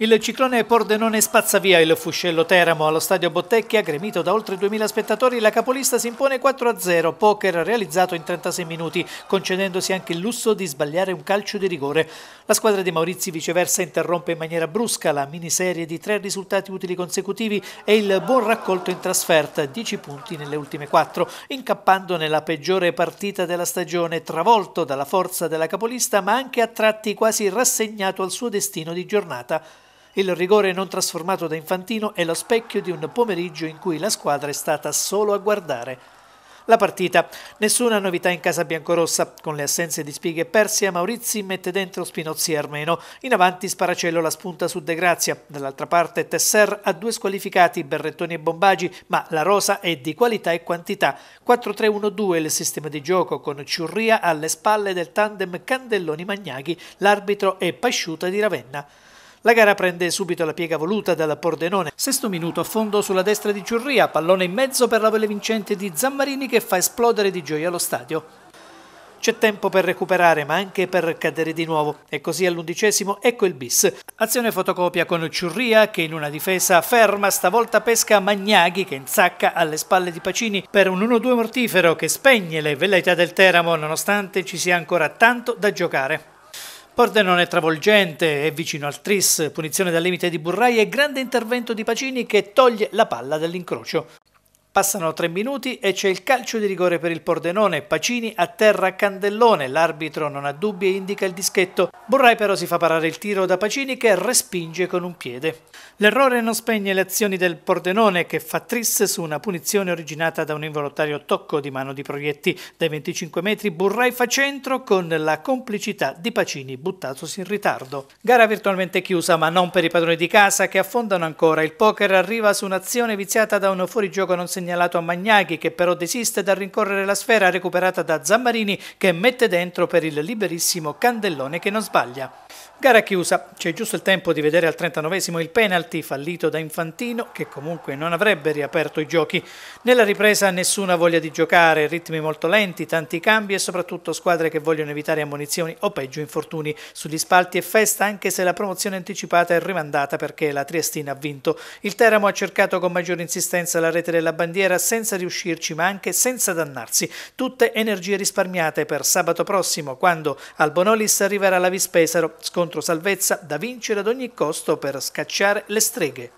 Il ciclone Pordenone spazza via il fuscello Teramo allo stadio Bottecchia, gremito da oltre 2.000 spettatori, la capolista si impone 4-0, poker realizzato in 36 minuti, concedendosi anche il lusso di sbagliare un calcio di rigore. La squadra di Maurizi viceversa interrompe in maniera brusca la miniserie di tre risultati utili consecutivi e il buon raccolto in trasferta, 10 punti nelle ultime 4, incappando nella peggiore partita della stagione, travolto dalla forza della capolista ma anche a tratti quasi rassegnato al suo destino di giornata. Il rigore non trasformato da Infantino è lo specchio di un pomeriggio in cui la squadra è stata solo a guardare. La partita. Nessuna novità in casa biancorossa. Con le assenze di Spighe e Persia, Maurizi mette dentro Spinozzi e Armeno. In avanti Sparacello la spunta su De Grazia. Dall'altra parte Tesser ha due squalificati, Berrettoni e Bombagi, ma la rosa è di qualità e quantità. 4-3-1-2 il sistema di gioco con Ciurria alle spalle del tandem Candelloni-Magnaghi. L'arbitro è Pasciuta di Ravenna. La gara prende subito la piega voluta dal Pordenone. Sesto minuto fondo sulla destra di Ciurria, pallone in mezzo per la vele vincente di Zammarini che fa esplodere di gioia lo stadio. C'è tempo per recuperare, ma anche per cadere di nuovo. E così all'undicesimo ecco il bis. Azione fotocopia con Ciurria che in una difesa ferma stavolta pesca Magnaghi che inzacca alle spalle di Pacini per un 1-2 mortifero che spegne le velleità del Teramo nonostante ci sia ancora tanto da giocare. Pordenon è travolgente, è vicino al tris, punizione dal limite di Burrai e grande intervento di Pacini che toglie la palla dall'incrocio. Passano tre minuti e c'è il calcio di rigore per il Pordenone. Pacini atterra a Candellone. L'arbitro non ha dubbi e indica il dischetto. Burrai però si fa parare il tiro da Pacini che respinge con un piede. L'errore non spegne le azioni del Pordenone che fa tris su una punizione originata da un involontario tocco di mano di proietti. Dai 25 metri Burrai fa centro con la complicità di Pacini buttatosi in ritardo. Gara virtualmente chiusa ma non per i padroni di casa che affondano ancora. Il poker arriva su un'azione viziata da un fuorigioco non segnato segnalato a Magnaghi che però desiste dal rincorrere la sfera recuperata da Zammarini che mette dentro per il liberissimo Candellone che non sbaglia. Gara chiusa, c'è giusto il tempo di vedere al 39 il penalty fallito da Infantino che comunque non avrebbe riaperto i giochi. Nella ripresa nessuna voglia di giocare, ritmi molto lenti, tanti cambi e soprattutto squadre che vogliono evitare ammunizioni o peggio infortuni. Sugli spalti è festa anche se la promozione anticipata è rimandata perché la Triestina ha vinto. Il Teramo ha cercato con maggiore insistenza la rete della bandiera bandiera senza riuscirci ma anche senza dannarsi. Tutte energie risparmiate per sabato prossimo quando al Bonolis arriverà la Vispesaro, scontro salvezza da vincere ad ogni costo per scacciare le streghe.